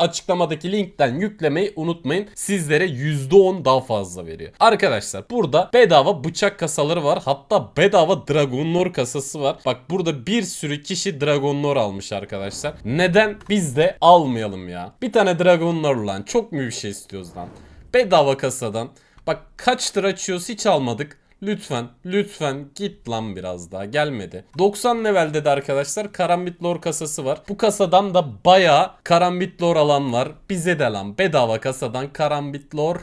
Açıklamadaki linkten yüklemeyi unutmayın. Sizlere %10 daha fazla veriyor. Arkadaşlar burada bedava bıçak kasaları var. Hatta bedava Dragon kasası var. Bak burada bir sürü kişi Dragon almış arkadaşlar. Neden biz de almayalım ya? Bir tane Dragon lan. Çok mu bir şey istiyoruz lan? Bedava kasadan. Bak kaç tır açıyoruz hiç almadık. Lütfen, lütfen git lan biraz daha. Gelmedi. 90 levelde de arkadaşlar Karambit lor kasası var. Bu kasadan da baya Karambit lor alan var. Bize de lan bedava kasadan Karambit lor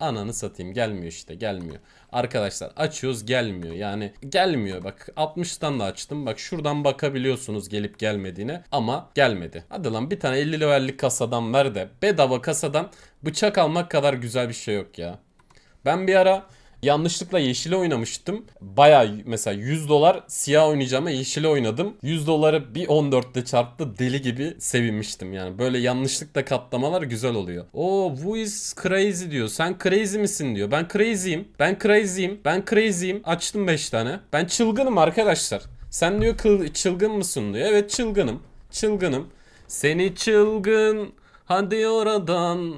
ananı satayım gelmiyor işte gelmiyor. Arkadaşlar açıyoruz gelmiyor yani gelmiyor bak 60'tan da açtım bak şuradan bakabiliyorsunuz gelip gelmediğine ama gelmedi. Hadi lan bir tane 50 levellik kasadan ver de bedava kasadan bıçak almak kadar güzel bir şey yok ya. Ben bir ara Yanlışlıkla yeşile oynamıştım. Baya mesela 100 dolar siyah oynayacağıma yeşile oynadım. 100 doları bir 14'te çarptı deli gibi sevinmiştim yani. Böyle yanlışlıkla katlamalar güzel oluyor. O bu is crazy diyor. Sen crazy misin diyor. Ben crazy'im. Ben crazy'im. Ben crazy'im. Açtım 5 tane. Ben çılgınım arkadaşlar. Sen diyor çılgın mısın diyor. Evet çılgınım. Çılgınım. Seni çılgın hadi oradan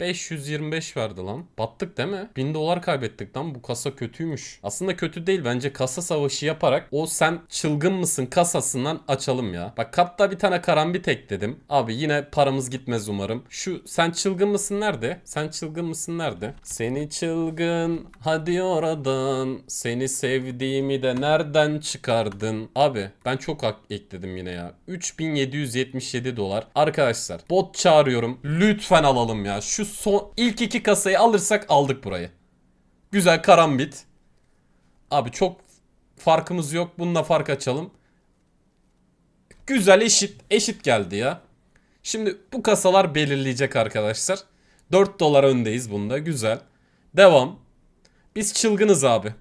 525 verdi lan. Battık değil mi? 1000 dolar kaybettik lan. Bu kasa kötüymüş. Aslında kötü değil. Bence kasa savaşı yaparak o sen çılgın mısın kasasından açalım ya. Bak katta bir tane karambit ekledim. Abi yine paramız gitmez umarım. Şu sen çılgın mısın nerede? Sen çılgın mısın nerede? Seni çılgın hadi oradan. Seni sevdiğimi de nereden çıkardın? Abi ben çok hak ekledim yine ya. 3777 dolar. Arkadaşlar bot çağırıyorum. Lütfen alalım ya. Şu şu son ilk iki kasayı alırsak aldık burayı. Güzel karambit. Abi çok farkımız yok. Bununla fark açalım. Güzel eşit. Eşit geldi ya. Şimdi bu kasalar belirleyecek arkadaşlar. 4 dolar öndeyiz bunda. Güzel. Devam. Biz çılgınız abi.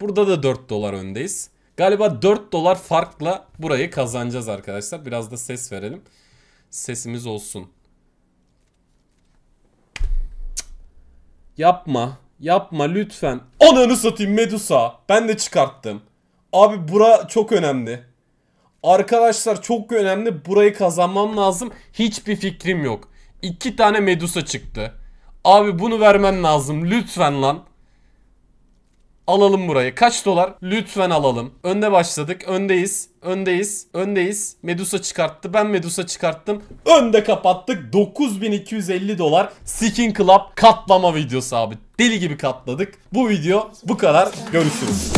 Burada da 4 dolar öndeyiz. Galiba 4 dolar farkla burayı kazanacağız arkadaşlar. Biraz da ses verelim. Sesimiz olsun. Yapma. Yapma lütfen. Ananı satayım Medusa. Ben de çıkarttım. Abi bura çok önemli. Arkadaşlar çok önemli. Burayı kazanmam lazım. Hiçbir fikrim yok. İki tane Medusa çıktı. Abi bunu vermen lazım. Lütfen lan. Alalım burayı. Kaç dolar? Lütfen alalım. Önde başladık. Öndeyiz. Öndeyiz. Öndeyiz. Medusa çıkarttı. Ben Medusa çıkarttım. Önde kapattık. 9250 dolar. Skin Club katlama videosu abi. Deli gibi katladık. Bu video bu kadar. Görüşürüz.